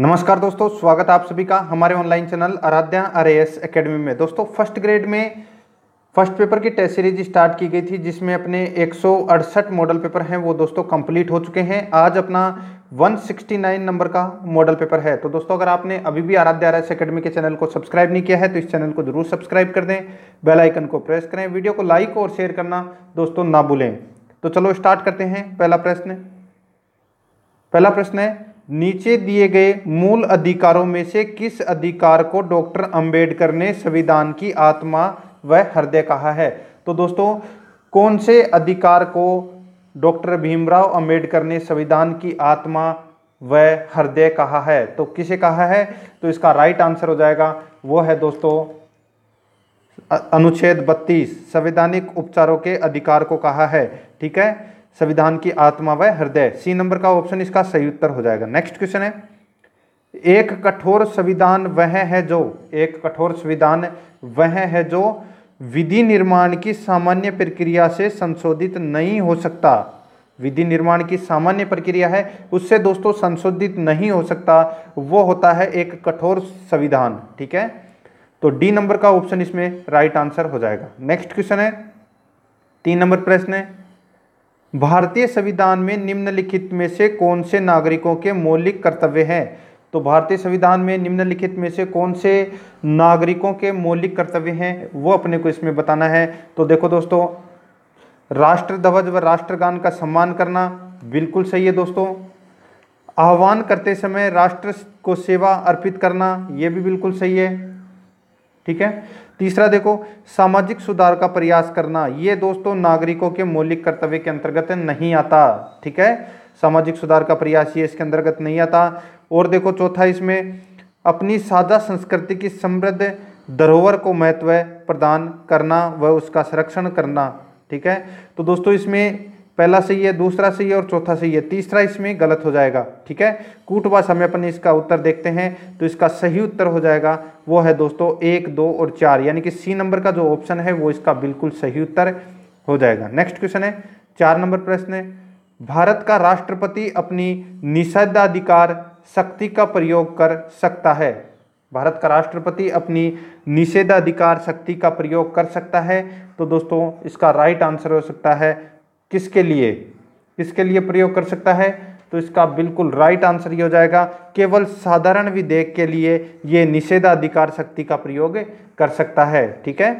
नमस्कार दोस्तों स्वागत आप सभी का हमारे online channel Aaradhya R S academy में दोस्तों फर्स्ट ग्रेड में फर्स्ट पेपर की टेस्ट सीरीज स्टार्ट की गई थी जिसमें अपने एक मॉडल पेपर हैं वो दोस्तों कंप्लीट हो चुके हैं आज अपना 169 नंबर का मॉडल पेपर है तो दोस्तों अगर आपने अभी भी आराध्या आर एस अकेडमी के चैनल को सब्सक्राइब नहीं किया है तो इस चैनल को जरूर सब्सक्राइब कर दें बेल आइकन को प्रेस करें वीडियो को लाइक और शेयर करना दोस्तों ना भूलें तो चलो स्टार्ट करते हैं पहला प्रश्न पहला प्रश्न है नीचे दिए गए मूल अधिकारों में से किस अधिकार को डॉक्टर अंबेडकर ने संविधान की आत्मा व हृदय कहा है तो दोस्तों कौन से अधिकार को डॉक्टर भीमराव अंबेडकर ने संविधान की आत्मा व हृदय कहा है तो किसे कहा है तो इसका राइट आंसर हो जाएगा वो है दोस्तों अनुच्छेद 32 संवैधानिक उपचारों के अधिकार को कहा है ठीक है संविधान की आत्मा व हृदय सी नंबर का ऑप्शन इसका सही उत्तर हो जाएगा नेक्स्ट क्वेश्चन है एक कठोर संविधान वह है जो एक कठोर संविधान वह है जो विधि निर्माण की सामान्य प्रक्रिया से संशोधित नहीं हो सकता विधि निर्माण की सामान्य प्रक्रिया है उससे दोस्तों संशोधित नहीं हो सकता वो होता है एक कठोर संविधान ठीक है तो डी नंबर का ऑप्शन इसमें राइट आंसर हो जाएगा नेक्स्ट क्वेश्चन है तीन नंबर प्रश्न है भारतीय संविधान में निम्नलिखित में से कौन से नागरिकों के मौलिक कर्तव्य हैं तो भारतीय संविधान में निम्नलिखित में से कौन से नागरिकों के मौलिक कर्तव्य हैं वो अपने को इसमें बताना है तो देखो दोस्तों राष्ट्र ध्वज व राष्ट्रगान का सम्मान करना बिल्कुल सही है दोस्तों आह्वान करते समय राष्ट्र को सेवा अर्पित करना ये भी बिल्कुल सही है ठीक है तीसरा देखो सामाजिक सुधार का प्रयास करना ये दोस्तों नागरिकों के मौलिक कर्तव्य के अंतर्गत नहीं आता ठीक है सामाजिक सुधार का प्रयास ये इसके अंतर्गत नहीं आता और देखो चौथा इसमें अपनी साझा संस्कृति की समृद्ध धरोहर को महत्व प्रदान करना व उसका संरक्षण करना ठीक है तो दोस्तों इसमें पहला सही है दूसरा सही है और चौथा सही है तीसरा इसमें गलत हो जाएगा ठीक है कूटवा समय अपन इसका उत्तर देखते हैं तो इसका सही उत्तर हो जाएगा वो है दोस्तों एक दो और चार यानी कि सी नंबर का जो ऑप्शन है वो इसका बिल्कुल सही उत्तर हो जाएगा नेक्स्ट क्वेश्चन है चार नंबर प्रश्न है भारत का राष्ट्रपति अपनी निषेधाधिकार शक्ति का प्रयोग कर सकता है भारत का राष्ट्रपति अपनी निषेधाधिकार शक्ति का प्रयोग कर सकता है तो दोस्तों इसका राइट आंसर हो सकता है किसके लिए किसके लिए प्रयोग कर सकता है तो इसका बिल्कुल राइट आंसर ये हो जाएगा केवल साधारण विधेयक के लिए ये निषेधाधिकार शक्ति का प्रयोग कर सकता है ठीक है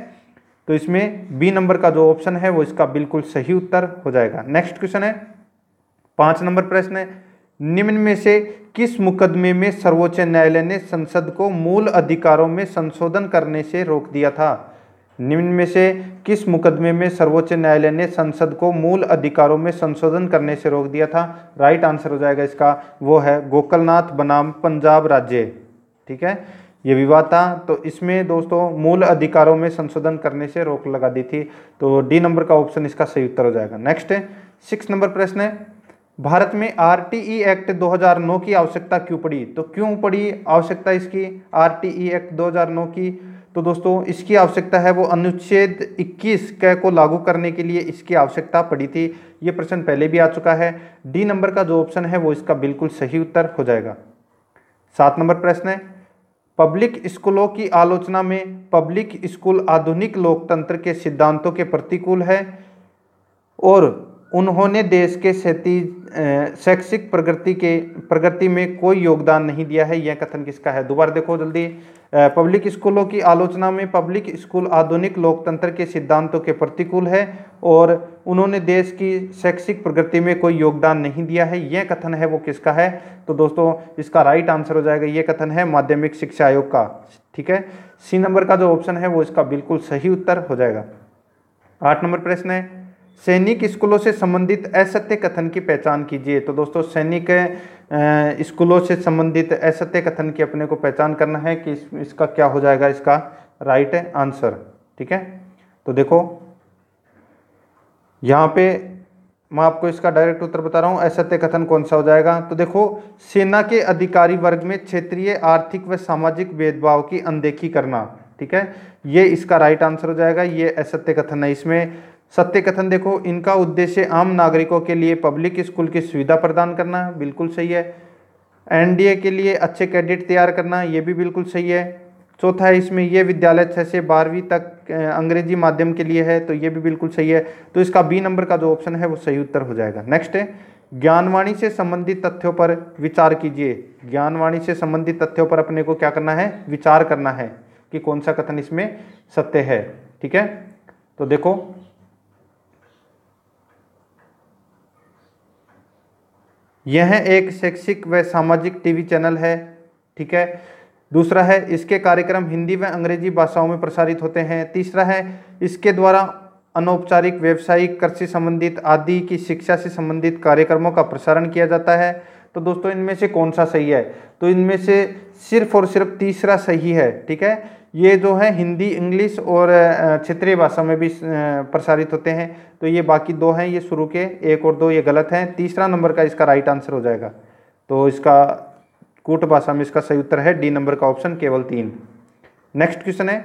तो इसमें बी नंबर का जो ऑप्शन है वो इसका बिल्कुल सही उत्तर हो जाएगा नेक्स्ट क्वेश्चन है पांच नंबर प्रश्न है निम्न में से किस मुकदमे में सर्वोच्च न्यायालय ने संसद को मूल अधिकारों में संशोधन करने से रोक दिया था निम्न में से किस मुकदमे में सर्वोच्च न्यायालय ने संसद को मूल अधिकारों में संशोधन करने से रोक दिया था राइट आंसर हो जाएगा इसका वो है गोकलनाथ बनाम पंजाब राज्य ठीक है ये विवाद था तो इसमें दोस्तों मूल अधिकारों में संशोधन करने से रोक लगा दी थी तो डी नंबर का ऑप्शन इसका सही उत्तर हो जाएगा नेक्स्ट सिक्स नंबर प्रश्न है भारत में आर एक्ट 2009 की आवश्यकता क्यों पड़ी तो क्यों पड़ी आवश्यकता इसकी आर एक्ट 2009 की तो दोस्तों इसकी आवश्यकता है वो अनुच्छेद 21 क को लागू करने के लिए इसकी आवश्यकता पड़ी थी ये प्रश्न पहले भी आ चुका है डी नंबर का जो ऑप्शन है वो इसका बिल्कुल सही उत्तर हो जाएगा सात नंबर प्रश्न है पब्लिक स्कूलों की आलोचना में पब्लिक स्कूल आधुनिक लोकतंत्र के सिद्धांतों के प्रतिकूल है और उन्होंने देश के क्षति शैक्षिक प्रगति के प्रगति में कोई योगदान नहीं दिया है यह कथन किसका है दोबारा देखो जल्दी पब्लिक स्कूलों की आलोचना में पब्लिक स्कूल आधुनिक लोकतंत्र के सिद्धांतों के प्रतिकूल है और उन्होंने देश की शैक्षिक प्रगति में कोई योगदान नहीं दिया है यह कथन है वो किसका है तो दोस्तों इसका राइट आंसर हो जाएगा ये कथन है माध्यमिक शिक्षा आयोग का ठीक है सी नंबर का जो ऑप्शन है वो इसका बिल्कुल सही उत्तर हो जाएगा आठ नंबर प्रश्न है सैनिक स्कूलों से संबंधित असत्य कथन की पहचान कीजिए तो दोस्तों सैनिक स्कूलों से संबंधित असत्य कथन की अपने को पहचान करना है कि इस, इसका क्या हो जाएगा इसका राइट आंसर ठीक है तो देखो यहाँ पे मैं आपको इसका डायरेक्ट उत्तर बता रहा हूँ असत्य कथन कौन सा हो जाएगा तो देखो सेना के अधिकारी वर्ग में क्षेत्रीय आर्थिक व सामाजिक भेदभाव की अनदेखी करना ठीक है ये इसका राइट आंसर हो जाएगा ये असत्य कथन है इसमें सत्य कथन देखो इनका उद्देश्य आम नागरिकों के लिए पब्लिक स्कूल की सुविधा प्रदान करना बिल्कुल सही है एनडीए के लिए अच्छे कैडिट तैयार करना ये भी बिल्कुल सही है चौथा है इसमें यह विद्यालय छः से बारहवीं तक अंग्रेजी माध्यम के लिए है तो ये भी बिल्कुल सही है तो इसका बी नंबर का जो ऑप्शन है वो सही उत्तर हो जाएगा नेक्स्ट है ज्ञानवाणी से संबंधित तथ्यों पर विचार कीजिए ज्ञानवाणी से संबंधित तथ्यों पर अपने को क्या करना है विचार करना है कि कौन सा कथन इसमें सत्य है ठीक है तो देखो यह एक शैक्षिक व सामाजिक टीवी चैनल है ठीक है दूसरा है इसके कार्यक्रम हिंदी व अंग्रेजी भाषाओं में प्रसारित होते हैं तीसरा है इसके द्वारा अनौपचारिक व्यवसायिक कृषि संबंधित आदि की शिक्षा से संबंधित कार्यक्रमों का प्रसारण किया जाता है तो दोस्तों इनमें से कौन सा सही है तो इनमें से सिर्फ और सिर्फ तीसरा सही है ठीक है ये जो है हिंदी इंग्लिश और क्षेत्रीय भाषा में भी प्रसारित होते हैं तो ये बाकी दो हैं ये शुरू के एक और दो ये गलत हैं तीसरा नंबर का इसका राइट आंसर हो जाएगा तो इसका कूट भाषा में इसका सही उत्तर है डी नंबर का ऑप्शन केवल तीन नेक्स्ट क्वेश्चन है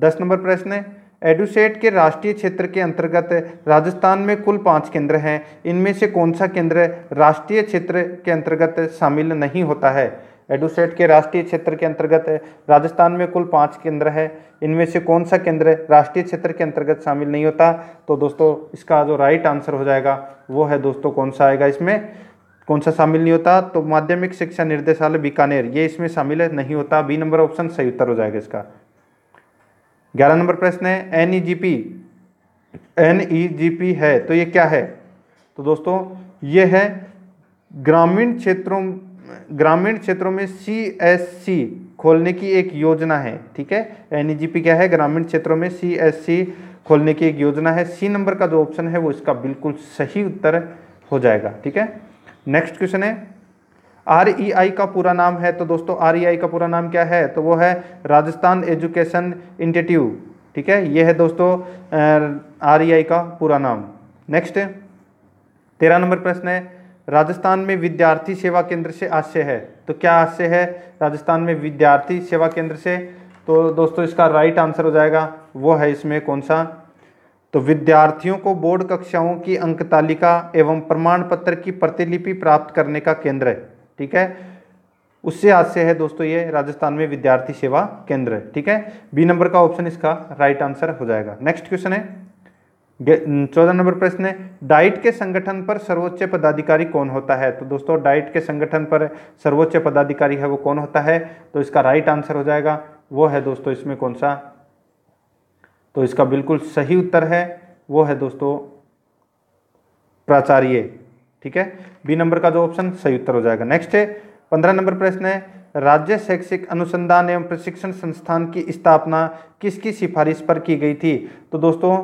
दस नंबर प्रश्न है एडुसेट के राष्ट्रीय क्षेत्र के अंतर्गत राजस्थान में कुल पाँच केंद्र हैं इनमें से कौन सा केंद्र राष्ट्रीय क्षेत्र के अंतर्गत शामिल नहीं होता है एडुसेट के राष्ट्रीय क्षेत्र के अंतर्गत है राजस्थान में कुल पाँच केंद्र है इनमें से कौन सा केंद्र राष्ट्रीय क्षेत्र के अंतर्गत शामिल नहीं होता तो दोस्तों इसका जो राइट आंसर हो जाएगा वो है दोस्तों कौन सा आएगा इसमें कौन सा शामिल नहीं होता तो माध्यमिक शिक्षा निर्देशालय बीकानेर ये इसमें शामिल नहीं होता बी नंबर ऑप्शन सही उत्तर हो जाएगा इसका ग्यारह नंबर प्रश्न है N E G P N E G P है तो ये क्या है तो दोस्तों ये है ग्रामीण क्षेत्रों ग्रामीण क्षेत्रों में सी एस सी खोलने की एक योजना है ठीक है एन e क्या है ग्रामीण क्षेत्रों में सी एस सी खोलने की एक योजना है सी नंबर का जो ऑप्शन है वो इसका बिल्कुल सही उत्तर हो जाएगा ठीक है नेक्स्ट क्वेश्चन है आर ई आई का पूरा नाम है तो दोस्तों आर ई आई का पूरा नाम क्या है तो वो है राजस्थान एजुकेशन इंस्टीट्यूट ठीक है ये है दोस्तों आर ई आई का पूरा नाम नेक्स्ट तेरह नंबर प्रश्न है राजस्थान में विद्यार्थी सेवा केंद्र से आशय है तो क्या आशय है राजस्थान में विद्यार्थी सेवा केंद्र से तो दोस्तों इसका राइट आंसर हो जाएगा वो है इसमें कौन सा तो विद्यार्थियों को बोर्ड कक्षाओं की अंक तालिका एवं प्रमाण पत्र की प्रतिलिपि प्राप्त करने का केंद्र है ठीक है उससे आशय है दोस्तों ये राजस्थान में विद्यार्थी सेवा केंद्र है ठीक है बी नंबर का ऑप्शन इसका राइट आंसर हो जाएगा नेक्स्ट क्वेश्चन है चौदह नंबर प्रश्न है डाइट के संगठन पर सर्वोच्च पदाधिकारी कौन होता है तो दोस्तों डाइट के संगठन पर सर्वोच्च पदाधिकारी है वो कौन होता है तो इसका राइट आंसर हो जाएगा वो है दोस्तों इसमें कौन सा तो इसका बिल्कुल सही उत्तर है वो है दोस्तों प्राचार्य ठीक है बी नंबर का जो ऑप्शन सही उत्तर हो जाएगा नेक्स्ट है पंद्रह नंबर प्रश्न है राज्य शैक्षिक अनुसंधान एवं प्रशिक्षण संस्थान की स्थापना किसकी सिफारिश पर की गई थी तो दोस्तों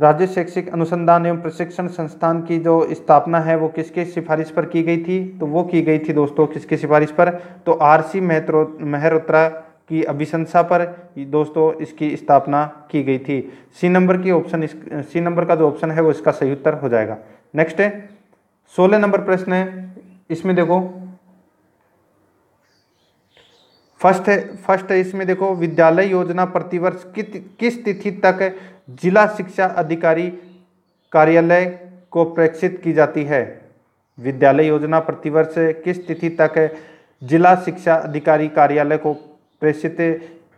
राज्य शैक्षिक अनुसंधान एवं प्रशिक्षण संस्थान की जो स्थापना है वो किसके सिफारिश पर की गई थी तो वो की गई थी दोस्तों किसकी सिफारिश पर तो आर सी मेहरोत्रा की अभिशंसा पर दोस्तों इसकी स्थापना की गई थी सी नंबर की ऑप्शन सी नंबर का जो ऑप्शन है वो इसका सही उत्तर हो जाएगा नेक्स्ट है सोलह नंबर प्रश्न है इसमें देखो फर्स्ट है फर्स्ट है इसमें देखो विद्यालय योजना प्रतिवर्ष कित किस तिथि तक जिला शिक्षा अधिकारी कार्यालय को प्रेक्षित की जाती है विद्यालय योजना प्रतिवर्ष किस तिथि तक जिला शिक्षा अधिकारी कार्यालय को प्रेषित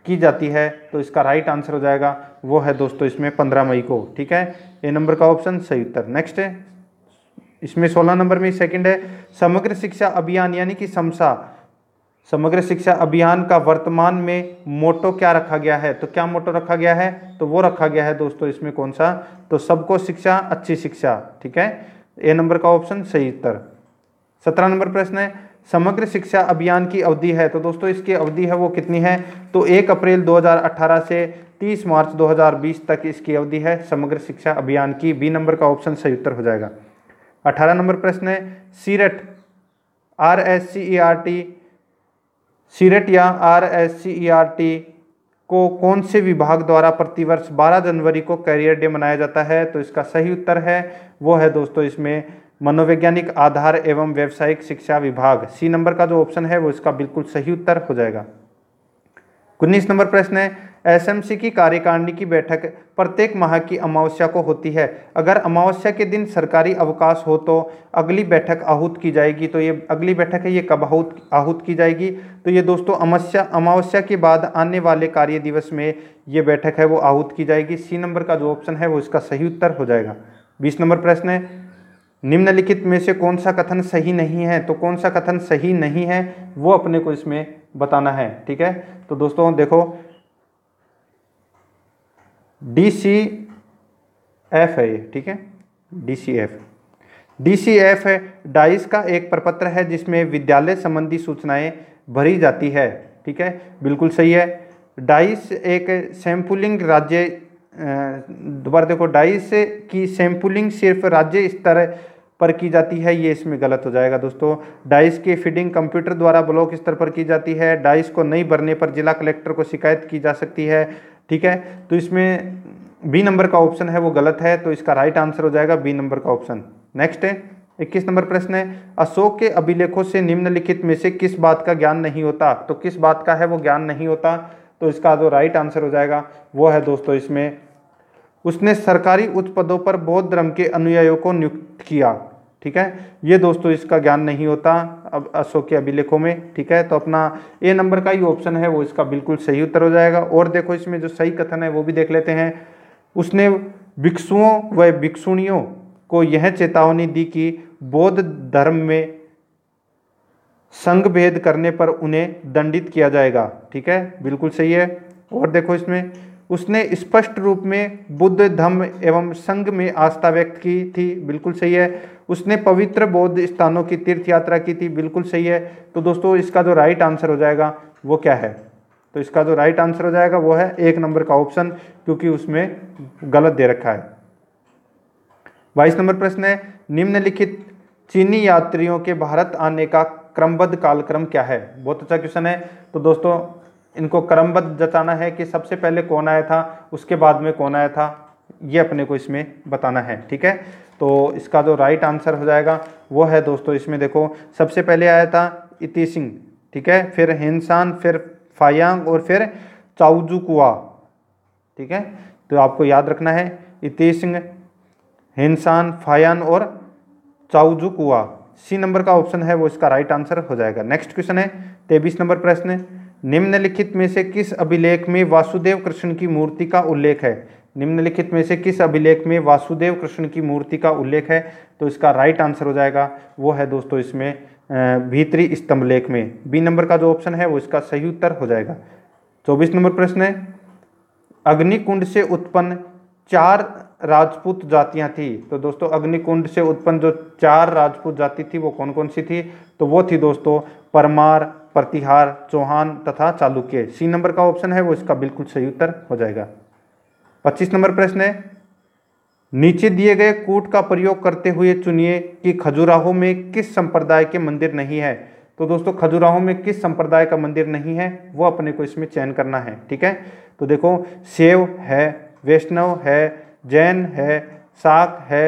की जाती है तो इसका राइट आंसर हो जाएगा वो है दोस्तों इसमें पंद्रह मई को ठीक है ए नंबर का ऑप्शन सही उत्तर नेक्स्ट है इसमें सोलह नंबर में सेकंड है समग्र शिक्षा अभियान यानी कि समसा समग्र शिक्षा अभियान का वर्तमान में मोटो क्या रखा गया है तो क्या मोटो रखा गया है तो वो रखा गया है दोस्तों इसमें कौन सा तो सबको शिक्षा अच्छी शिक्षा ठीक है ए नंबर का ऑप्शन सही उत्तर सत्रह नंबर प्रश्न है समग्र शिक्षा अभियान की अवधि है तो दोस्तों इसकी अवधि है वो कितनी है तो एक अप्रैल 2018 से 30 मार्च 2020 तक इसकी अवधि है समग्र शिक्षा अभियान की बी नंबर का ऑप्शन सही उत्तर हो जाएगा अठारह नंबर प्रश्न है SCERT R S C E R T SCERT या R S C E R T को कौन से विभाग द्वारा प्रतिवर्ष 12 जनवरी को कैरियर डे मनाया जाता है तो इसका सही उत्तर है वो है दोस्तों इसमें मनोवैज्ञानिक आधार एवं व्यावसायिक शिक्षा विभाग सी नंबर का जो ऑप्शन है वो इसका बिल्कुल सही उत्तर हो जाएगा उन्नीस नंबर प्रश्न है एसएमसी की कार्यकारिणी की बैठक प्रत्येक माह की अमावस्या को होती है अगर अमावस्या के दिन सरकारी अवकाश हो तो अगली बैठक आहूत की जाएगी तो ये अगली बैठक है ये कब आहूत आहूत की जाएगी तो ये दोस्तों अमावस्या अमावस्या के बाद आने वाले कार्य दिवस में ये बैठक है वो आहूत की जाएगी सी नंबर का जो ऑप्शन है वो इसका सही उत्तर हो जाएगा बीस नंबर प्रश्न है निम्नलिखित में से कौन सा कथन सही नहीं है तो कौन सा कथन सही नहीं है वो अपने को इसमें बताना है ठीक है तो दोस्तों देखो डी सी एफ है ये ठीक है D C F D C F है डाइस का एक प्रपत्र है जिसमें विद्यालय संबंधी सूचनाएं भरी जाती है ठीक है बिल्कुल सही है डाइस एक सैम्पुलिंग राज्य दोबारा देखो डाइस की सैम्पुलिंग सिर्फ राज्य स्तर पर की जाती है ये इसमें गलत हो जाएगा दोस्तों डाइस की फीडिंग कंप्यूटर द्वारा ब्लॉक स्तर पर की जाती है डाइस को नहीं भरने पर जिला कलेक्टर को शिकायत की जा सकती है ठीक है तो इसमें बी नंबर का ऑप्शन है वो गलत है तो इसका राइट आंसर हो जाएगा बी नंबर का ऑप्शन नेक्स्ट है इक्कीस नंबर प्रश्न है अशोक के अभिलेखों से निम्नलिखित में से किस बात का ज्ञान नहीं होता तो किस बात का है वो ज्ञान नहीं होता तो इसका जो राइट आंसर हो जाएगा वो है दोस्तों इसमें उसने सरकारी उच्च पदों पर बौद्ध धर्म के अनुयायियों को नियुक्त किया ठीक है ये दोस्तों इसका ज्ञान नहीं होता अब अशोक के अभिलेखों में ठीक है तो अपना ए नंबर का ही ऑप्शन है वो इसका बिल्कुल सही उत्तर हो जाएगा और देखो इसमें जो सही कथन है वो भी देख लेते हैं उसने भिक्षुओं व भिक्षुणियों को यह चेतावनी दी कि बौद्ध धर्म में संघ भेद करने पर उन्हें दंडित किया जाएगा ठीक है बिल्कुल सही है और देखो इसमें उसने स्पष्ट रूप में बुद्ध धम्म एवं संघ में आस्था व्यक्त की थी बिल्कुल सही है उसने पवित्र बौद्ध स्थानों की तीर्थ यात्रा की थी बिल्कुल सही है तो दोस्तों इसका जो राइट आंसर हो जाएगा वो क्या है तो इसका जो राइट आंसर हो जाएगा वो है एक नंबर का ऑप्शन क्योंकि उसमें गलत दे रखा है बाईस नंबर प्रश्न है निम्नलिखित चीनी यात्रियों के भारत आने का क्रमबद्ध कालक्रम क्या है बहुत अच्छा क्वेश्चन है तो दोस्तों इनको क्रमबद्ध जताना है कि सबसे पहले कौन आया था उसके बाद में कौन आया था ये अपने को इसमें बताना है ठीक है तो इसका जो राइट आंसर हो जाएगा वो है दोस्तों इसमें देखो सबसे पहले आया था इति सिंह ठीक है फिर हिंसान फिर फायांग और फिर चाउजुकुआ ठीक है तो आपको याद रखना है इति सिंह हिंसान फायान और चाउजुकुआ सी नंबर का ऑप्शन है वो इसका राइट आंसर हो जाएगा नेक्स्ट क्वेश्चन है तेबीस नंबर प्रश्न निम्नलिखित में से किस अभिलेख में वासुदेव कृष्ण की मूर्ति का उल्लेख है निम्नलिखित में से किस अभिलेख में वासुदेव कृष्ण की मूर्ति का उल्लेख है तो इसका राइट आंसर हो जाएगा वो है दोस्तों इसमें भीतरी स्तंभ लेख में बी नंबर का जो ऑप्शन है वो इसका सही उत्तर हो जाएगा चौबीस नंबर प्रश्न है अग्निकुंड से उत्पन्न चार राजपूत जातियां थी तो दोस्तों अग्निकुंड से उत्पन्न जो चार राजपूत जाति थी वो कौन कौन सी थी तो वो थी दोस्तों परमार प्रतिहार चौहान तथा चालुक्य सी नंबर का ऑप्शन है वो इसका बिल्कुल सही उत्तर हो जाएगा पच्चीस नंबर प्रश्न है नीचे दिए गए कूट का प्रयोग करते हुए चुनिए कि खजुराहो में किस संप्रदाय के मंदिर नहीं है तो दोस्तों खजुराहो में किस संप्रदाय का मंदिर नहीं है वो अपने को इसमें चयन करना है ठीक है तो देखो सेव है वैष्णव है जैन है साख है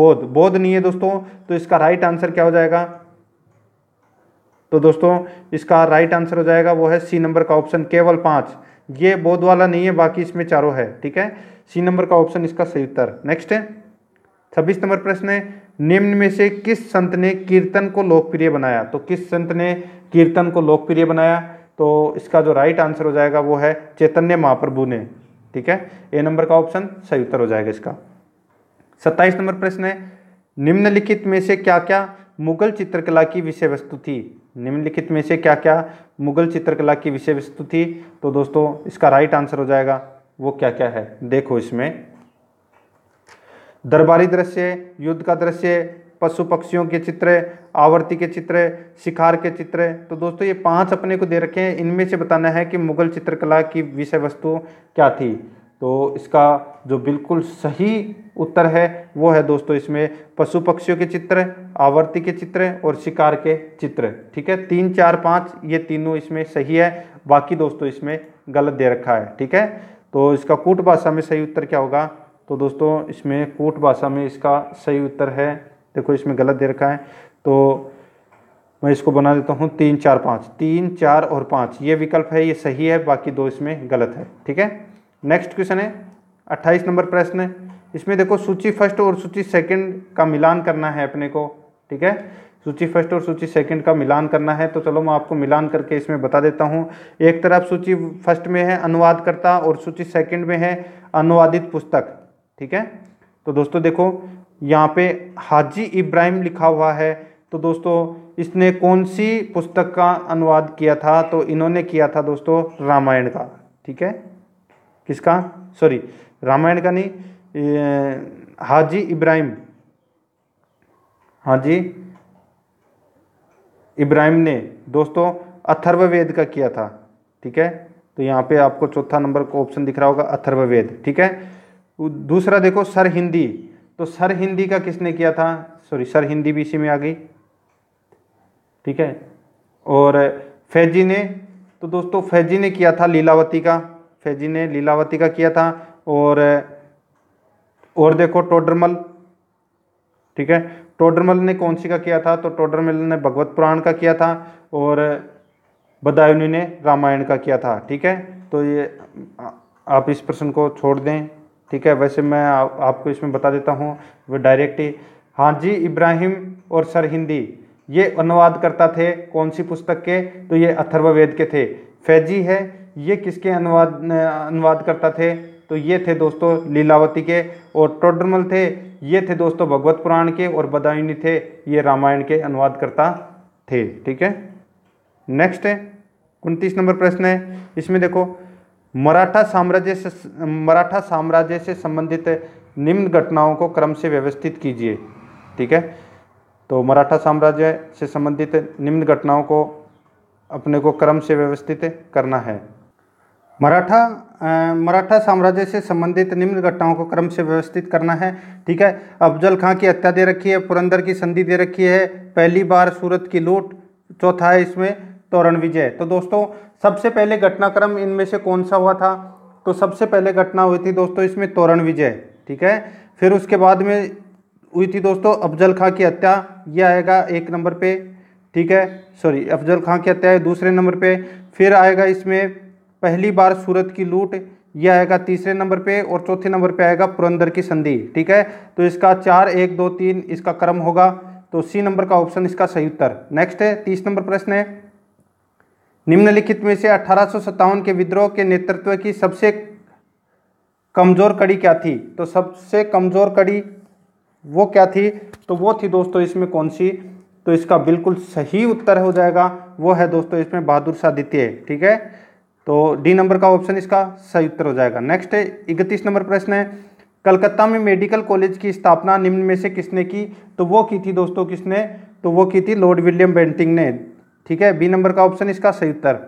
बोध बोध नहीं है दोस्तों तो इसका राइट आंसर क्या हो जाएगा तो दोस्तों इसका राइट आंसर हो जाएगा वो है सी नंबर का ऑप्शन केवल पाँच ये बोध वाला नहीं है बाकी इसमें चारों है ठीक है सी नंबर का ऑप्शन इसका सही उत्तर नेक्स्ट है छब्बीस नंबर प्रश्न है निम्न में से किस संत ने कीर्तन को लोकप्रिय बनाया तो किस संत ने कीर्तन को लोकप्रिय बनाया तो इसका जो राइट आंसर हो जाएगा वो है चैतन्य महाप्रभु ने ठीक है ए नंबर का ऑप्शन सही उत्तर हो जाएगा इसका सत्ताईस नंबर प्रश्न है निम्नलिखित में से क्या क्या मुगल चित्रकला की विषय वस्तु थी निम्नलिखित में से क्या क्या मुगल चित्रकला की विषय वस्तु थी तो दोस्तों इसका राइट आंसर हो जाएगा वो क्या क्या है देखो इसमें दरबारी दृश्य युद्ध का दृश्य पशु पक्षियों के चित्र आवर्ती के चित्र शिकार के चित्र तो दोस्तों ये पांच अपने को दे रखे हैं इनमें से बताना है कि मुगल चित्रकला की विषय वस्तु क्या थी तो इसका जो बिल्कुल सही उत्तर है वो है दोस्तों इसमें पशु पक्षियों के चित्र आवर्ती के चित्र और शिकार के चित्र ठीक है तीन चार पाँच ये तीनों इसमें सही है बाकी दोस्तों इसमें गलत दे रखा है ठीक है तो इसका कूट भाषा में सही उत्तर क्या होगा तो दोस्तों इसमें कूट भाषा में इसका सही उत्तर है देखो इसमें गलत दे रखा है तो मैं इसको बना देता हूँ तीन चार पाँच तीन चार और पाँच ये विकल्प है ये सही है बाकी दो इसमें गलत है ठीक है नेक्स्ट क्वेश्चन है अट्ठाईस नंबर प्रश्न है इसमें देखो सूची फर्स्ट और सूची सेकंड का मिलान करना है अपने को ठीक है सूची फर्स्ट और सूची सेकंड का मिलान करना है तो चलो मैं आपको मिलान करके इसमें बता देता हूँ एक तरफ सूची फर्स्ट में है अनुवादकर्ता और सूची सेकंड में है अनुवादित पुस्तक ठीक है तो दोस्तों देखो यहाँ पे हाजी इब्राहिम लिखा हुआ है तो दोस्तों इसने कौन सी पुस्तक का अनुवाद किया था तो इन्होंने किया था दोस्तों रामायण का ठीक है किसका सॉरी रामायण का नहीं हाजी इब्राहिम हाजी इब्राहिम ने दोस्तों अथर्ववेद का किया था ठीक है तो यहाँ पे आपको चौथा नंबर का ऑप्शन दिख रहा होगा अथर्ववेद ठीक है दूसरा देखो सर हिंदी तो सर हिंदी का किसने किया था सॉरी सर हिंदी भी इसी में आ गई ठीक है और फैजी ने तो दोस्तों फैजी ने किया था लीलावती का फैजी ने लीलावती का किया था और और देखो टोडरमल ठीक है टोडरमल ने कौन सी का किया था तो टोडरमल ने भगवत पुराण का किया था और बदायूनी ने रामायण का किया था ठीक है तो ये आप इस प्रश्न को छोड़ दें ठीक है वैसे मैं आ, आपको इसमें बता देता हूँ वो डायरेक्ट ही हाँ जी इब्राहिम और सर हिंदी ये अनुवाद करता थे कौन सी पुस्तक के तो ये अथर्ववेद के थे फैजी है ये किसके अनुवाद अनुवादकर्ता थे तो ये थे दोस्तों लीलावती के और टोडरमल थे ये थे दोस्तों भगवत पुराण के और बदायूनी थे ये रामायण के अनुवादकर्ता थे ठीक है नेक्स्ट है उनतीस नंबर प्रश्न है इसमें देखो मराठा साम्राज्य से मराठा साम्राज्य से संबंधित निम्न घटनाओं को क्रम से व्यवस्थित कीजिए ठीक है तो मराठा साम्राज्य से संबंधित निम्न घटनाओं को अपने को क्रम से व्यवस्थित करना है मराठा मराठा साम्राज्य से संबंधित निम्न घटनाओं को क्रम से व्यवस्थित करना है ठीक है अफजल खां की हत्या दे रखी है पुरंदर की संधि दे रखी है पहली बार सूरत की लूट चौथा है इसमें तोरण विजय तो दोस्तों सबसे पहले घटनाक्रम इनमें से कौन सा हुआ था तो सबसे पहले घटना हुई थी दोस्तों इसमें तोरण विजय ठीक है फिर उसके बाद में हुई थी दोस्तों अफजल खां की हत्या यह आएगा एक नंबर पे ठीक है सॉरी अफजल खां की हत्या है दूसरे नंबर पे फिर आएगा इसमें पहली बार सूरत की लूट यह आएगा तीसरे नंबर पे और चौथे नंबर पे आएगा पुरंदर की संधि ठीक है तो इसका चार एक दो तीन इसका क्रम होगा तो सी नंबर का ऑप्शन इसका सही उत्तर नेक्स्ट है तीस नंबर प्रश्न है निम्नलिखित में से अठारह के विद्रोह के नेतृत्व की सबसे कमज़ोर कड़ी क्या थी तो सबसे कमज़ोर कड़ी वो क्या थी तो वो थी दोस्तों इसमें कौन सी तो इसका बिल्कुल सही उत्तर हो जाएगा वो है दोस्तों इसमें बहादुर शाह द्वितीय ठीक है तो डी नंबर का ऑप्शन इसका सही उत्तर हो जाएगा नेक्स्ट है इकतीस नंबर प्रश्न है कलकत्ता में मेडिकल कॉलेज की स्थापना निम्न में से किसने की तो वो की थी दोस्तों किसने तो वो की थी लॉर्ड विलियम बेंटिंग ने ठीक है बी नंबर का ऑप्शन इसका सही उत्तर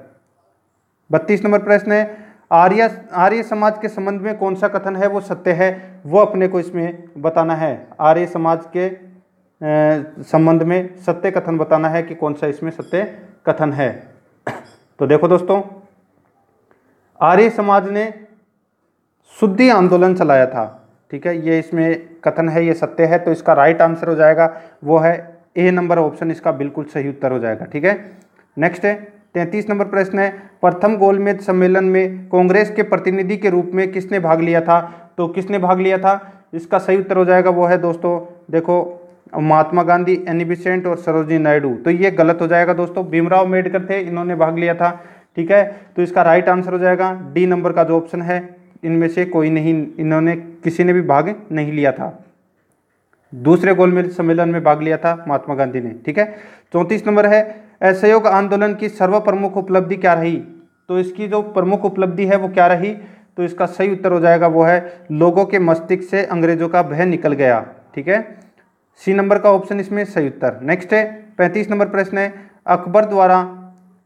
बत्तीस नंबर प्रश्न है आर्य आर्य समाज के संबंध में कौन सा कथन है वो सत्य है वो अपने को इसमें बताना है आर्य समाज के संबंध में सत्य कथन बताना है कि कौन सा इसमें सत्य कथन है तो देखो दोस्तों आर्य समाज ने शुद्धि आंदोलन चलाया था ठीक है ये इसमें कथन है ये सत्य है तो इसका राइट आंसर हो जाएगा वो है ए नंबर ऑप्शन इसका बिल्कुल सही उत्तर हो जाएगा ठीक है नेक्स्ट है तैंतीस नंबर प्रश्न है प्रथम गोलमेज सम्मेलन में कांग्रेस के प्रतिनिधि के रूप में किसने भाग लिया था तो किसने भाग लिया था इसका सही उत्तर हो जाएगा वो है दोस्तों देखो महात्मा गांधी एनिबिसेंट और सरोजी नायडू तो ये गलत हो जाएगा दोस्तों भीमराव अम्बेडकर थे इन्होंने भाग लिया था ठीक है तो इसका राइट आंसर हो जाएगा डी नंबर का जो ऑप्शन है इनमें से कोई नहीं इन्होंने किसी ने भी भाग नहीं लिया था दूसरे गोलमेज सम्मेलन में भाग लिया था महात्मा गांधी ने ठीक है चौंतीस नंबर है असहयोग आंदोलन की सर्व प्रमुख उपलब्धि क्या रही तो इसकी जो प्रमुख उपलब्धि है वो क्या रही तो इसका सही उत्तर हो जाएगा वो है लोगों के मस्तिष्क से अंग्रेजों का भय निकल गया ठीक है सी नंबर का ऑप्शन इसमें सही उत्तर नेक्स्ट है पैंतीस नंबर प्रश्न है अकबर द्वारा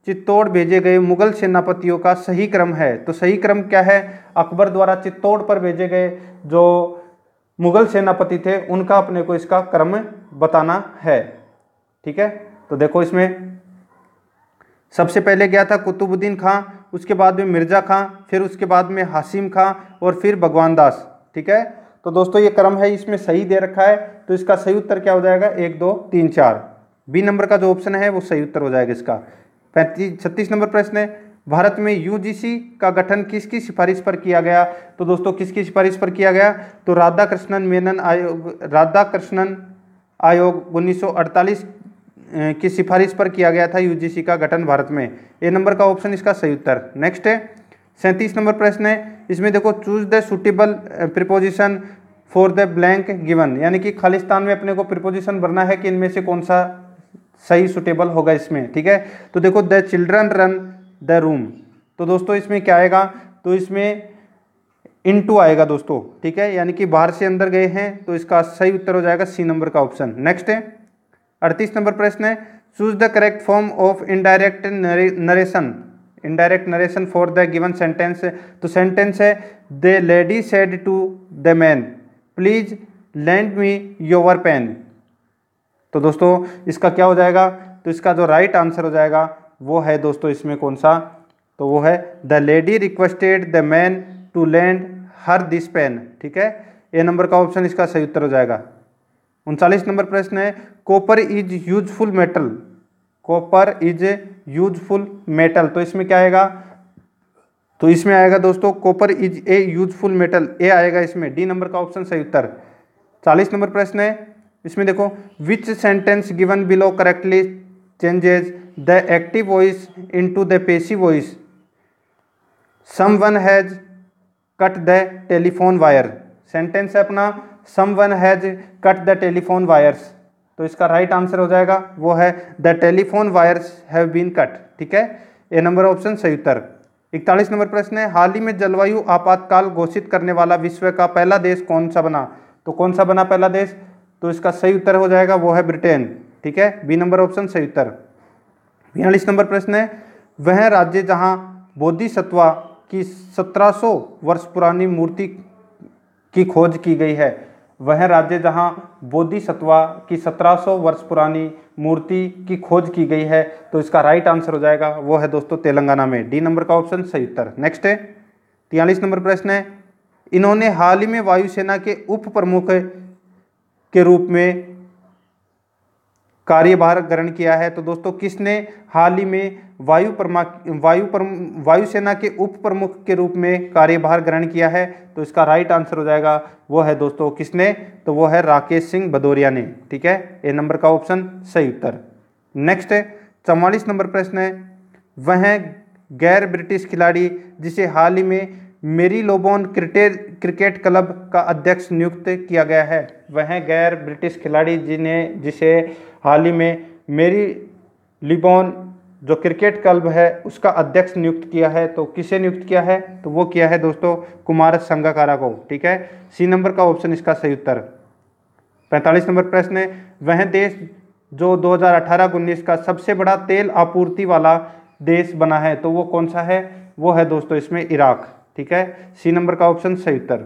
चित्तौड़ भेजे गए मुगल सेनापतियों का सही क्रम है तो सही क्रम क्या है अकबर द्वारा चित्तौड़ पर भेजे गए जो मुगल सेनापति थे उनका अपने को इसका क्रम बताना है ठीक है तो देखो इसमें सबसे पहले गया था कुतुबुद्दीन खां उसके बाद में मिर्ज़ा खां फिर उसके बाद में हासिम खां और फिर भगवान दास ठीक है तो दोस्तों ये क्रम है इसमें सही दे रखा है तो इसका सही उत्तर क्या हो जाएगा एक दो तीन चार बी नंबर का जो ऑप्शन है वो सही उत्तर हो जाएगा इसका पैंतीस छत्तीस नंबर प्रश्न है भारत में यूजीसी का गठन किसकी सिफारिश पर किया गया तो दोस्तों किसकी सिफारिश पर किया गया तो राधा कृष्णन मेनन आयोग राधा कृष्णन आयोग 1948 की सिफारिश पर किया गया था यूजीसी का गठन भारत में ए नंबर का ऑप्शन इसका सही उत्तर नेक्स्ट है सैंतीस नंबर प्रश्न है इसमें देखो choose the suitable preposition for the blank given यानी कि खालिस्तान में अपने को प्रिपोजिशन भरना है कि इनमें से कौन सा सही सुटेबल होगा इसमें ठीक है तो देखो the children run the room तो दोस्तों इसमें क्या आएगा तो इसमें इन टू आएगा दोस्तों ठीक है यानी कि बाहर से अंदर गए हैं तो इसका सही उत्तर हो जाएगा सी नंबर का ऑप्शन नेक्स्ट है अड़तीस नंबर प्रश्न है choose the correct form of indirect narration indirect narration for the given sentence तो सेंटेंस है the lady said to the man please lend me your pen तो दोस्तों इसका क्या हो जाएगा तो इसका जो राइट आंसर हो जाएगा वो है दोस्तों इसमें कौन सा तो वो है the lady requested the man to lend her this pen ठीक है ए नंबर का ऑप्शन इसका सही उत्तर हो जाएगा उनचालीस नंबर प्रश्न है copper is useful metal copper is useful metal तो इसमें क्या आएगा तो इसमें आएगा दोस्तों copper is a useful metal A आएगा इसमें डी नंबर का ऑप्शन सही उत्तर चालीस नंबर प्रश्न है इसमें देखो which sentence given below correctly changes the active voice to the passive voice someone has cut the telephone wire sentence है अपना someone has cut the telephone wires तो इसका राइट आंसर हो जाएगा वो है the telephone wires have been cut ठीक है ए नंबर ऑप्शन सही उत्तर इकतालीस नंबर प्रश्न है हाल ही में जलवायु आपातकाल घोषित करने वाला विश्व का पहला देश कौन सा बना तो कौन सा बना पहला देश तो इसका सही उत्तर हो जाएगा वो है ब्रिटेन ठीक है बी नंबर ऑप्शन सही उत्तर बयालीस नंबर प्रश्न है वह राज्य जहां बोधिसत्वा की 1700 वर्ष पुरानी मूर्ति की खोज की गई है वह राज्य जहां बोधिसत्वा की 1700 वर्ष पुरानी मूर्ति की खोज की गई है तो इसका राइट आंसर हो जाएगा वो है दोस्तों तेलंगाना में डी नंबर का ऑप्शन सही उत्तर नेक्स्ट है तियालीस नंबर प्रश्न है इन्होंने हाल ही में वायुसेना के उप प्रमुख के रूप में कार्यभार ग्रहण किया है तो दोस्तों किसने हाल ही में वायु परमा वायु पर वायुसेना के उप प्रमुख के रूप में कार्यभार ग्रहण किया है तो इसका राइट आंसर हो जाएगा वो है दोस्तों किसने तो वो है राकेश सिंह भदौरिया ने ठीक है ए नंबर का ऑप्शन सही उत्तर नेक्स्ट चवालीस नंबर प्रश्न है वह गैर ब्रिटिश खिलाड़ी जिसे हाल ही में मेरी लोबोन क्रिकेट क्रिकेट क्लब का अध्यक्ष नियुक्त किया गया है वह गैर ब्रिटिश खिलाड़ी जिन्हें जिसे हाल ही में मेरी लिबोन जो क्रिकेट क्लब है उसका अध्यक्ष नियुक्त किया है तो किसे नियुक्त किया है तो वो किया है दोस्तों कुमार संगाकारा को ठीक है सी नंबर का ऑप्शन इसका सही उत्तर पैंतालीस नंबर प्रश्न है वह देश जो 2018-19 का सबसे बड़ा तेल आपूर्ति वाला देश बना है तो वो कौन सा है वो है दोस्तों इसमें इराक़ ठीक है सी नंबर का ऑप्शन सही उत्तर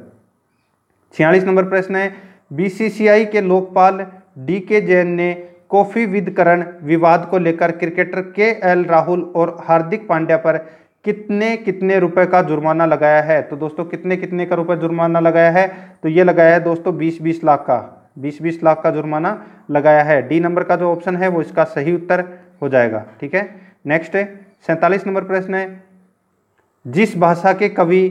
छियालीस नंबर प्रश्न है बीसीसीआई के लोकपाल डी के जैन ने कॉफी विदकरण विवाद को लेकर क्रिकेटर के एल राहुल और हार्दिक पांड्या पर कितने कितने रुपए का जुर्माना लगाया है तो दोस्तों कितने कितने का रुपए जुर्माना लगाया है तो ये लगाया है दोस्तों बीस बीस लाख का बीस बीस लाख का जुर्माना लगाया है डी नंबर का जो ऑप्शन है वो इसका सही उत्तर हो जाएगा ठीक है नेक्स्ट सैंतालीस नंबर प्रश्न है जिस भाषा के कवि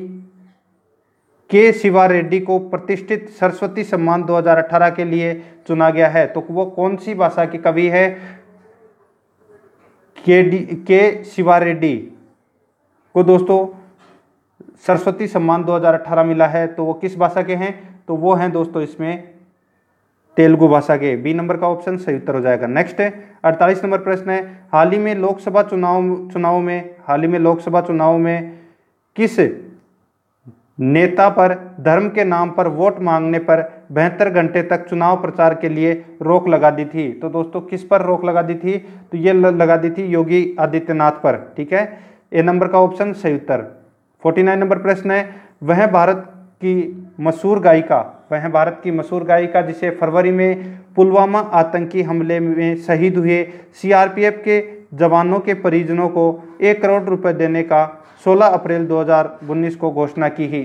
के शिवा रेड्डी को प्रतिष्ठित सरस्वती सम्मान 2018 के लिए चुना गया है तो वो कौन सी भाषा के कवि है के डी के शिवा रेड्डी को तो दोस्तों सरस्वती सम्मान 2018 मिला है तो वो किस भाषा के हैं तो वो हैं दोस्तों इसमें तेलुगु भाषा के बी नंबर का ऑप्शन सही उत्तर हो जाएगा नेक्स्ट है अड़तालीस नंबर प्रश्न है हाल ही में लोकसभा चुनाव चुनाव में हाल ही में लोकसभा चुनाव में किस नेता पर धर्म के नाम पर वोट मांगने पर बहत्तर घंटे तक चुनाव प्रचार के लिए रोक लगा दी थी तो दोस्तों किस पर रोक लगा दी थी तो ये लगा दी थी योगी आदित्यनाथ पर ठीक है ए नंबर का ऑप्शन सही उत्तर फोर्टी नाइन नंबर प्रश्न है वह भारत की मशहूर गायिका वह भारत की मशहूर गायिका जिसे फरवरी में पुलवामा आतंकी हमले में शहीद हुए सीआरपीएफ के जवानों के परिजनों को एक करोड़ रुपए देने का 16 अप्रैल 2019 को घोषणा की ही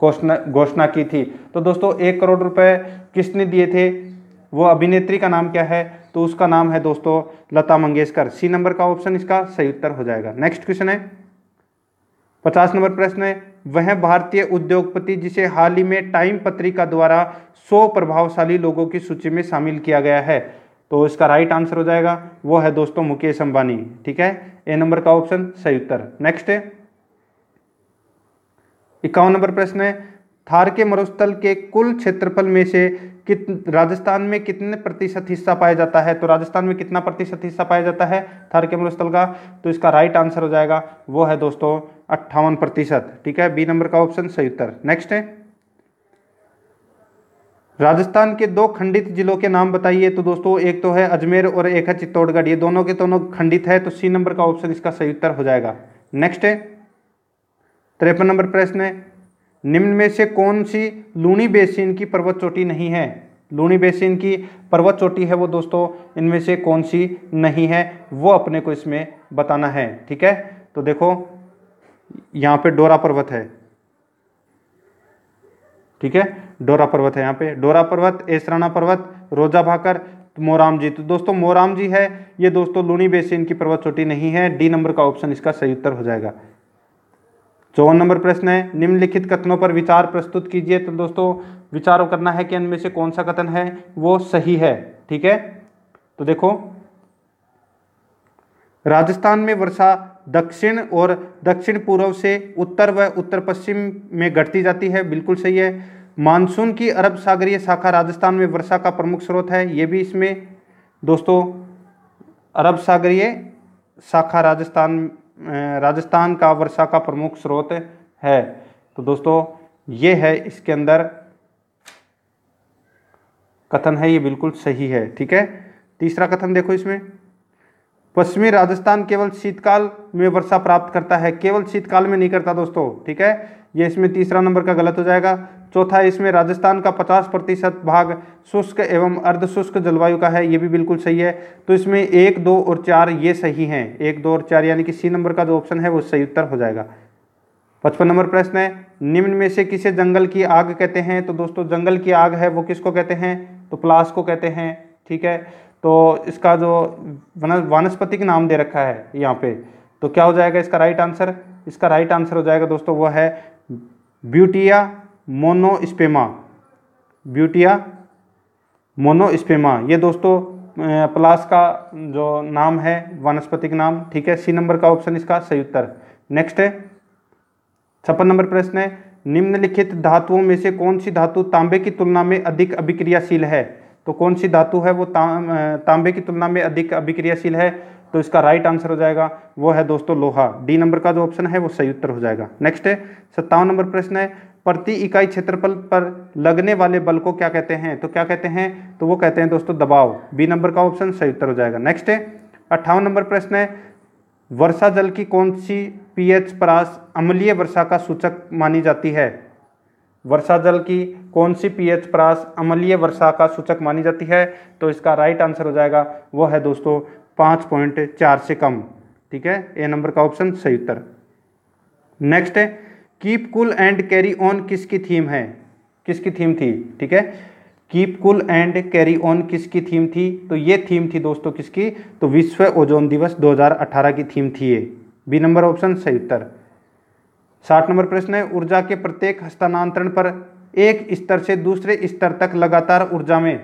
घोषणा घोषणा की थी तो दोस्तों एक करोड़ रुपए किसने दिए थे वो अभिनेत्री का नाम क्या है तो उसका नाम है दोस्तों लता मंगेशकर सी नंबर का ऑप्शन इसका सही उत्तर हो जाएगा नेक्स्ट क्वेश्चन है पचास नंबर प्रश्न है वह भारतीय उद्योगपति जिसे हाल ही में टाइम पत्रिका द्वारा सौ प्रभावशाली लोगों की सूची में शामिल किया गया है तो इसका राइट आंसर हो जाएगा वो है दोस्तों मुकेश अंबानी ठीक है ए नंबर का ऑप्शन सही उत्तर नेक्स्ट है इक्यावन नंबर प्रश्न है थार के मरुस्थल के कुल क्षेत्रफल में से कित राजस्थान में कितने प्रतिशत हिस्सा पाया जाता है तो राजस्थान में कितना प्रतिशत हिस्सा पाया जाता है थार के मरुस्थल का तो इसका राइट आंसर हो जाएगा वो है दोस्तों अट्ठावन प्रतिशत ठीक है बी नंबर का ऑप्शन सही उत्तर नेक्स्ट है राजस्थान के दो खंडित जिलों के नाम बताइए तो दोस्तों एक तो है अजमेर और एक है चित्तौड़गढ़ ये दोनों के दोनों खंडित है तो सी नंबर का ऑप्शन इसका सही उत्तर हो जाएगा नेक्स्ट है तिरपन नंबर प्रश्न है निम्न में से कौन सी लूणी बेसिन की पर्वत चोटी नहीं है लूणी बेसिन की पर्वत चोटी है वो दोस्तों इनमें से कौन सी नहीं है वो अपने को इसमें बताना है ठीक है तो देखो यहाँ पे डोरा पर्वत है ठीक है डोरा पर्वत है यहाँ पे डोरा पर्वत एसराना पर्वत रोजा भाकर मोराम जी तो दोस्तों मोराम जी है ये दोस्तों लूनी बेसिन की पर्वत चोटी नहीं है डी नंबर का ऑप्शन इसका सही उत्तर हो जाएगा चौवन नंबर प्रश्न है निम्नलिखित कथनों पर विचार प्रस्तुत कीजिए तो दोस्तों विचार करना है कि इनमें से कौन सा कथन है वो सही है ठीक है तो देखो राजस्थान में वर्षा दक्षिण और दक्षिण पूर्व से उत्तर व उत्तर पश्चिम में घटती जाती है बिल्कुल सही है मानसून की अरब सागरीय शाखा राजस्थान में वर्षा का प्रमुख स्रोत है ये भी इसमें दोस्तों अरब सागरीय शाखा राजस्थान राजस्थान का वर्षा का प्रमुख स्रोत है तो दोस्तों ये है इसके अंदर कथन है ये बिल्कुल सही है ठीक है तीसरा कथन देखो इसमें पश्चिमी राजस्थान केवल शीतकाल में वर्षा प्राप्त करता है केवल शीतकाल में नहीं करता दोस्तों ठीक है ये इसमें तीसरा नंबर का गलत हो जाएगा चौथा इसमें राजस्थान का 50 प्रतिशत भाग शुष्क एवं अर्धशुष्क जलवायु का है ये भी बिल्कुल सही है तो इसमें एक दो और चार ये सही हैं एक दो और चार यानी कि सी नंबर का जो ऑप्शन है वो सही उत्तर हो जाएगा पचपन नंबर प्रश्न है निम्न में से किसे जंगल की आग कहते हैं तो दोस्तों जंगल की आग है वो किसको कहते हैं तो प्लास को कहते हैं ठीक है तो इसका जो वानस्पतिक नाम दे रखा है यहाँ पे तो क्या हो जाएगा इसका राइट आंसर इसका राइट आंसर हो जाएगा दोस्तों वो है ब्यूटिया मोनोस्पेमा ब्यूटिया मोनोस्पेमा ये दोस्तों प्लास का जो नाम है वनस्पतिक नाम ठीक है सी नंबर का ऑप्शन इसका सही उत्तर नेक्स्ट है छप्पन नंबर प्रश्न है निम्नलिखित धातुओं में से कौन सी धातु तांबे की तुलना में अधिक अभिक्रियाशील है तो कौन सी धातु है वो ता, तांबे की तुलना में अधिक अभिक्रियाशील है तो इसका राइट आंसर हो जाएगा वो है दोस्तों लोहा डी नंबर का जो ऑप्शन है वो सही उत्तर हो जाएगा नेक्स्ट है सत्तावन नंबर प्रश्न है प्रति इकाई क्षेत्रफल पर लगने वाले बल को क्या कहते हैं तो क्या कहते हैं तो वो कहते हैं दोस्तों दबाव बी नंबर का ऑप्शन सही उत्तर हो जाएगा नेक्स्ट है अट्ठावन नंबर प्रश्न है वर्षा जल की कौन सी पीएच परास अम्लीय वर्षा का सूचक मानी जाती है वर्षा जल की कौन सी पीएच परास अम्लीय वर्षा का सूचक मानी जाती है तो इसका राइट आंसर हो जाएगा वो है दोस्तों पाँच पॉइंट चार से कम ठीक है ए नंबर का ऑप्शन सही उत्तर नेक्स्ट है keep cool and carry on किसकी थीम है किसकी थीम थी ठीक है keep cool and carry on किसकी थीम थी तो ये थीम थी दोस्तों किसकी तो विश्व ओजोन दिवस 2018 की थीम थी ये बी नंबर ऑप्शन सही उत्तर साठ नंबर प्रश्न है ऊर्जा के प्रत्येक हस्तांतरण पर एक स्तर से दूसरे स्तर तक लगातार ऊर्जा में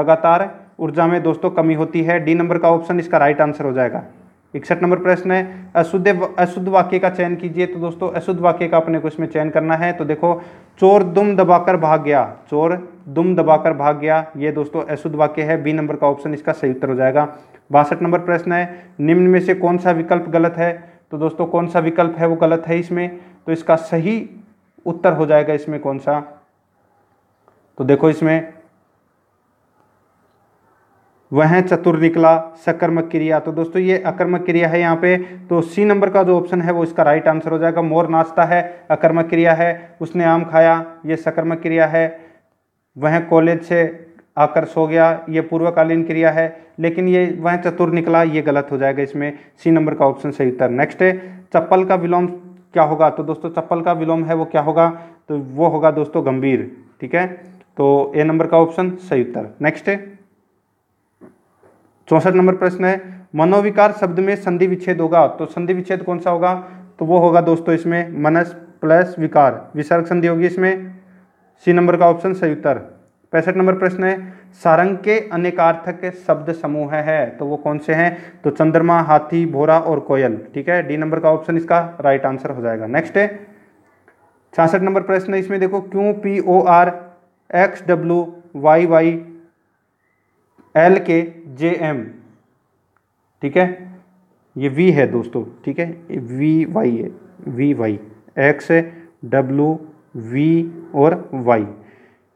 लगातार ऊर्जा में दोस्तों कमी होती है डी नंबर का ऑप्शन इसका राइट आंसर हो जाएगा इकसठ नंबर प्रश्न है अशुद्ध अशुद्ध वाक्य का चयन कीजिए तो दोस्तों अशुद्ध वाक्य का अपने को इसमें चयन करना है तो देखो चोर दुम दबाकर भाग गया चोर दुम दबाकर भाग गया ये दोस्तों अशुद्ध वाक्य है बी नंबर का ऑप्शन इसका सही उत्तर हो जाएगा बासठ नंबर प्रश्न है निम्न में से कौन सा विकल्प गलत है तो दोस्तों कौन सा विकल्प है वो गलत है इसमें तो इसका सही उत्तर हो जाएगा इसमें कौन सा तो देखो इसमें वह चतुर निकला सकर्मक क्रिया तो दोस्तों ये अकर्मक क्रिया है यहाँ पे तो सी नंबर का जो ऑप्शन है वो इसका राइट आंसर हो जाएगा मोर नाश्ता है अकर्मक क्रिया है उसने आम खाया ये सकर्मक क्रिया है वह कॉलेज से आकर सो गया ये पूर्वकालीन क्रिया है लेकिन ये वह चतुर निकला ये गलत हो जाएगा इसमें सी नंबर का ऑप्शन सही उत्तर नेक्स्ट है चप्पल का विलोम क्या होगा तो दोस्तों चप्पल का विलोम है वो क्या होगा तो वो होगा दोस्तों गंभीर ठीक है तो ए नंबर का ऑप्शन सही उत्तर नेक्स्ट है चौंसठ नंबर प्रश्न है मनोविकार शब्द में संधि विच्छेद होगा तो संधि विच्छेद कौन सा होगा तो वो होगा दोस्तों इसमें मनस प्लस विकार विसर्ग संधि होगी इसमें सी नंबर का ऑप्शन सही उत्तर पैंसठ नंबर प्रश्न है सारंग के अनेकार्थक शब्द समूह है तो वो कौन से हैं तो चंद्रमा हाथी भोरा और कोयल ठीक है डी नंबर का ऑप्शन इसका राइट आंसर हो जाएगा नेक्स्ट है छियासठ नंबर प्रश्न है इसमें देखो Q P O R X W Y Y L K J M ठीक है ये वी है दोस्तों ठीक है वी वाई है वी वाई एक्स है डब्लू वी और Y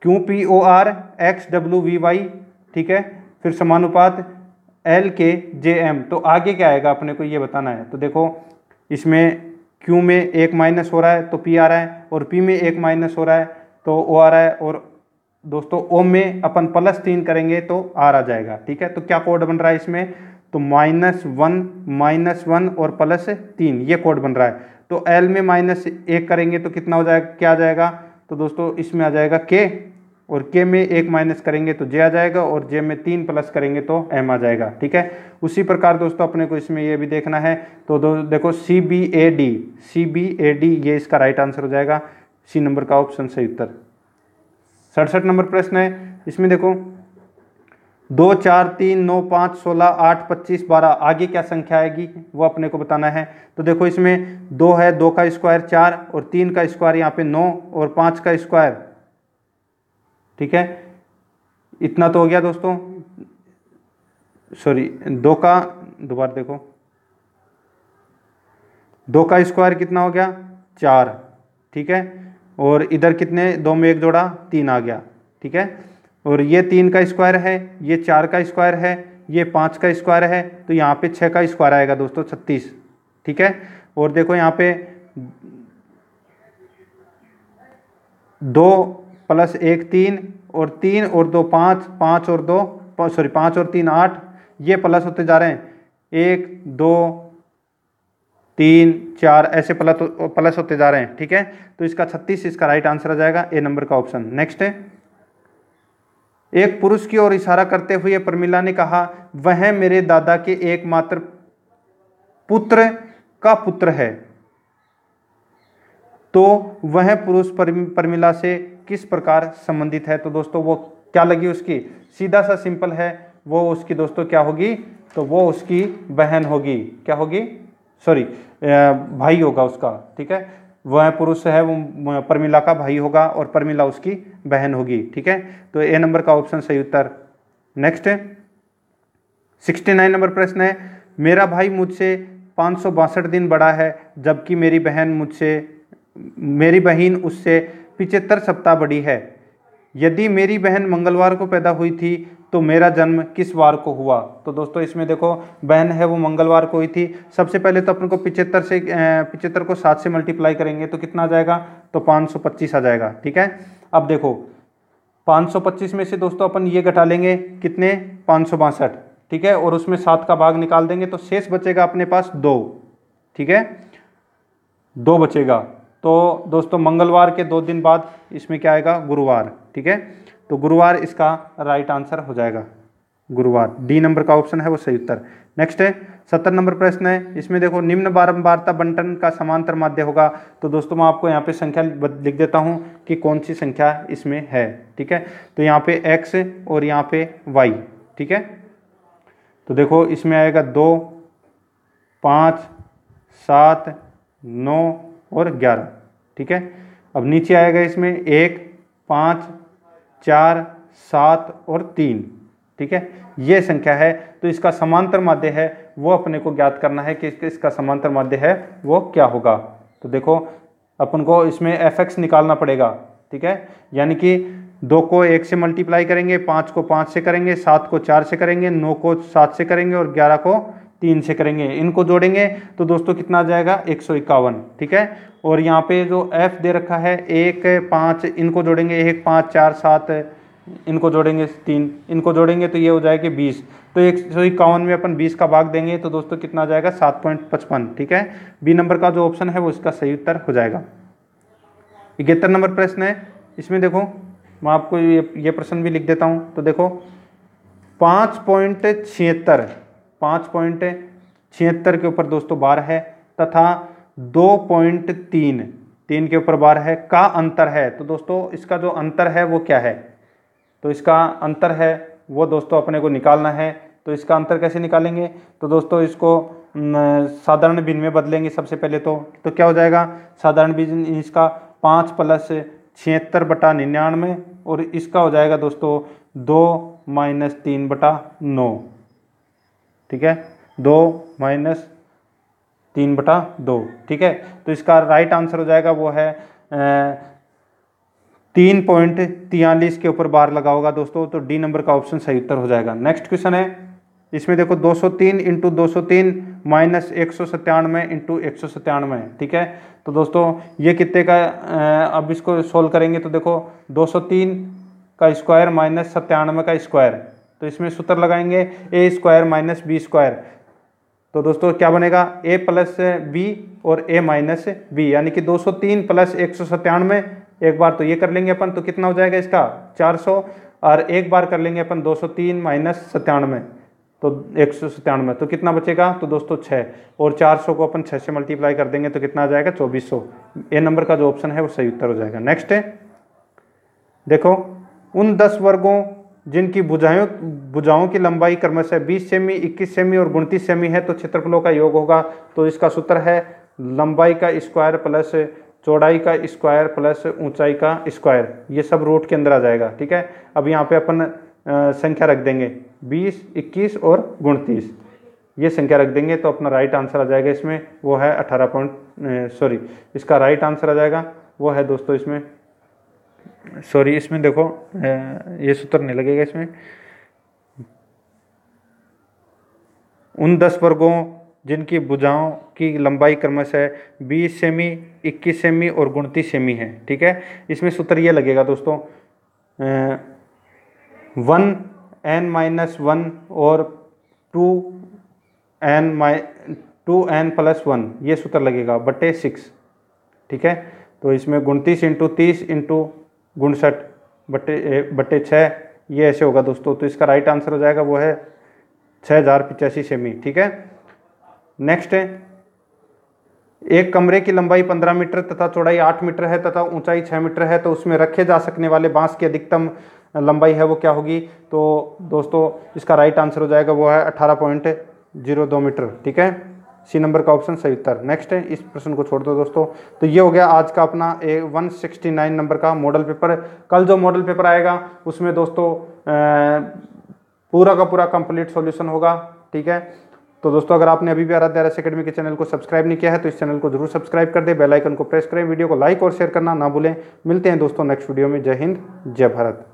Q P O R X W V Y ठीक है फिर समानुपात एल के जे एम तो आगे क्या आएगा अपने को ये बताना है तो देखो इसमें क्यू में एक माइनस हो रहा है तो पी आ रहा है और पी में एक माइनस हो रहा है तो ओ आ रहा है और दोस्तों ओम में अपन प्लस तीन करेंगे तो आर आ जाएगा ठीक है तो क्या कोड बन रहा है इसमें तो माइनस वन माइनस वन और प्लस तीन ये कोड बन रहा है तो एल में माइनस एक करेंगे तो कितना हो जाएगा क्या आ जाएगा तो दोस्तों इसमें आ जाएगा के और के में एक माइनस करेंगे तो जे आ जाएगा और जे में तीन प्लस करेंगे तो एम आ जाएगा ठीक है उसी प्रकार दोस्तों अपने को इसमें ये भी देखना है तो दो देखो C B A D C B A D ये इसका राइट आंसर हो जाएगा सी नंबर का ऑप्शन सही उत्तर सड़सठ नंबर प्रश्न है इसमें देखो दो चार तीन नौ पाँच सोलह आठ पच्चीस बारह आगे क्या संख्या आएगी वो अपने को बताना है तो देखो इसमें दो है दो का स्क्वायर चार और तीन का स्क्वायर यहाँ पे नौ और पाँच का स्क्वायर ठीक है इतना तो हो गया दोस्तों सॉरी दो का दोबारा देखो दो का स्क्वायर कितना हो गया चार ठीक है और इधर कितने दो में एक जोड़ा तीन आ गया ठीक है और ये तीन का स्क्वायर है ये चार का स्क्वायर है ये पाँच का स्क्वायर है तो यहाँ पे छः का स्क्वायर आएगा दोस्तों छत्तीस ठीक है और देखो यहाँ पे दो प्लस एक तीन और तीन और दो पाँच पाँच और दो सॉरी पाँच और तीन आठ ये प्लस होते जा रहे हैं एक दो तीन चार ऐसे प्लस प्लस होते जा रहे हैं ठीक है तो इसका छत्तीस इसका राइट आंसर आ जाएगा ए नंबर का ऑप्शन नेक्स्ट है एक पुरुष की ओर इशारा करते हुए प्रमिला ने कहा वह मेरे दादा के एकमात्र पुत्र का पुत्र है तो वह पुरुष प्रमिला से किस प्रकार संबंधित है तो दोस्तों वो क्या लगी उसकी सीधा सा सिंपल है वो उसकी दोस्तों क्या होगी तो वो उसकी बहन होगी क्या होगी सॉरी भाई होगा उसका ठीक है वह पुरुष है वो परमिला का भाई होगा और परमिला उसकी बहन होगी ठीक है तो ए नंबर का ऑप्शन सही उत्तर नेक्स्ट सिक्सटी नाइन नंबर प्रश्न है मेरा भाई मुझसे पाँच दिन बड़ा है जबकि मेरी बहन मुझसे मेरी बहन उससे पिचहत्तर सप्ताह बड़ी है यदि मेरी बहन मंगलवार को पैदा हुई थी तो मेरा जन्म किस वार को हुआ तो दोस्तों इसमें देखो बहन है वो मंगलवार को हुई थी सबसे पहले तो अपन को पिछहत्तर से पिछहत्तर को सात से मल्टीप्लाई करेंगे तो कितना आ जाएगा तो पाँच आ जाएगा ठीक है अब देखो 525 में से दोस्तों अपन ये घटा लेंगे कितने पाँच ठीक है और उसमें सात का भाग निकाल देंगे तो शेष बचेगा अपने पास दो ठीक है दो बचेगा तो दोस्तों मंगलवार के दो दिन बाद इसमें क्या आएगा गुरुवार ठीक है तो गुरुवार इसका राइट आंसर हो जाएगा गुरुवार डी नंबर का ऑप्शन है वो सही उत्तर नेक्स्ट है सत्तर नंबर प्रश्न है इसमें देखो निम्न बारंबारता बंटन का समांतर माध्य होगा तो दोस्तों मैं आपको यहाँ पे संख्या लिख देता हूँ कि कौन सी संख्या इसमें है ठीक है तो यहाँ पे x और यहाँ पे y ठीक है तो देखो इसमें आएगा दो पाँच सात नौ और ग्यारह ठीक है अब नीचे आएगा इसमें एक पाँच चार सात और तीन ठीक है ये संख्या है तो इसका समांतर माध्य है वो अपने को ज्ञात करना है कि इसका समांतर माध्य है वो क्या होगा तो देखो अपन को इसमें एफ एक्स निकालना पड़ेगा ठीक है यानी कि दो को एक से मल्टीप्लाई करेंगे पाँच को पाँच से करेंगे सात को चार से करेंगे नौ को सात से करेंगे और ग्यारह को तीन से करेंगे इनको जोड़ेंगे तो दोस्तों कितना आ जाएगा एक सौ इक्यावन ठीक है और यहाँ पे जो एफ दे रखा है एक पाँच इनको जोड़ेंगे एक पाँच चार सात इनको जोड़ेंगे तीन इनको जोड़ेंगे तो ये हो जाएगा बीस तो एक सौ इक्यावन में अपन बीस का भाग देंगे तो दोस्तों कितना आ जाएगा सात पॉइंट पचपन ठीक है बी नंबर का जो ऑप्शन है वो इसका सही उत्तर हो जाएगा इकहत्तर नंबर प्रश्न है इसमें देखो मैं आपको ये ये प्रश्न भी लिख देता हूँ तो देखो पाँच पॉइंट छिहत्तर पाँच पॉइंट छिहत्तर के ऊपर दोस्तों बार है तथा दो पॉइंट तीन तीन के ऊपर बार है का अंतर है तो दोस्तों इसका जो अंतर है वो क्या है तो इसका अंतर है वो दोस्तों अपने को निकालना है तो इसका अंतर कैसे निकालेंगे तो दोस्तों इसको साधारण बिन में बदलेंगे सबसे पहले तो तो क्या हो जाएगा साधारण बिन इसका पाँच प्लस छिहत्तर बटा निन्यानवे और इसका हो जाएगा दोस्तों दो माइनस तीन बटा नौ ठीक है दो माइनस तीन बटा दो ठीक है तो इसका राइट आंसर हो जाएगा वो है तीन पॉइंट तियालीस के ऊपर बार लगा होगा दोस्तों तो डी नंबर का ऑप्शन सही उत्तर हो जाएगा नेक्स्ट क्वेश्चन है इसमें देखो 203 सौ तीन इंटू दो सौ तीन माइनस एक सौ सत्तानवे इंटू एक सौ सत्तानवे ठीक है तो दोस्तों ये कितने का अब इसको सोल्व करेंगे तो देखो 203 का स्क्वायर माइनस सत्तानवे का स्क्वायर तो इसमें सूत्र लगाएंगे A square minus B square तो दोस्तों क्या बनेगा ए प्लस बी और ए माइनस बी यानी कि 203 प्लस एक सौ सत्तानवे एक बार तो ये कर लेंगे अपन तो कितना हो जाएगा इसका 400 और एक बार कर लेंगे अपन 203 माइनस सत्तानवे तो एक सौ सत्तानवे तो कितना बचेगा तो दोस्तों छः और 400 को अपन 6 से मल्टीप्लाई कर देंगे तो कितना आ जाएगा 2400 ए नंबर का जो ऑप्शन है वो सही उत्तर हो जाएगा नेक्स्ट है देखो उन दस वर्गों जिनकी बुझाओं बुझाओं की लंबाई क्रमशः 20 सेमी 21 सेमी और उनतीस सेमी है तो क्षेत्रफलों का योग होगा तो इसका सूत्र है लंबाई का स्क्वायर प्लस चौड़ाई का स्क्वायर प्लस ऊंचाई का स्क्वायर ये सब रूट के अंदर आ जाएगा ठीक है अब यहाँ पे अपन संख्या रख देंगे 20, 21 और उनतीस ये संख्या रख देंगे तो अपना राइट आंसर आ जाएगा इसमें वो है अठारह पॉइंट सॉरी इसका राइट आंसर आ जाएगा वो है दोस्तों इसमें सॉरी इसमें देखो ये सूत्र नहीं लगेगा इसमें उन दस वर्गों जिनकी भुजाओं की लंबाई क्रमशः बीस सेमी इक्कीस सेमी और उनतीस सेमी है ठीक है इसमें सूत्र ये लगेगा दोस्तों वन एन माइनस वन और two N minus two N plus one ये सूत्र लगेगा बटे सिक्स ठीक है तो इसमें उनतीस इंटू तीस इंटू गुणसठ बटे बटे छः ये ऐसे होगा दोस्तों तो इसका राइट आंसर हो जाएगा वो है छः हज़ार पिचासी सेमी ठीक है नेक्स्ट है एक कमरे की लंबाई पंद्रह मीटर तथा चौड़ाई आठ मीटर है तथा ऊंचाई छः मीटर है तो उसमें रखे जा सकने वाले बांस की अधिकतम लंबाई है वो क्या होगी तो दोस्तों इसका राइट आंसर हो जाएगा वो है अठारह पॉइंट जीरो दो मीटर ठीक है सी नंबर का ऑप्शन सही उत्तर नेक्स्ट है इस प्रश्न को छोड़ दो दोस्तों तो ये हो गया आज का अपना ए नाइन नंबर का मॉडल पेपर कल जो मॉडल पेपर आएगा उसमें दोस्तों पूरा का पूरा कंप्लीट सॉल्यूशन होगा ठीक है तो दोस्तों अगर आपने अभी भी आराध्य आराध्य अकेडमी के चैनल को सब्सक्राइब नहीं किया है तो इस चैनल को जरूर सब्सक्राइब कर दे बेलाइकन को प्रेस करें वीडियो को लाइक और शेयर करना ना भूलें मिलते हैं दोस्तों नेक्स्ट वीडियो में जय हिंद जय भारत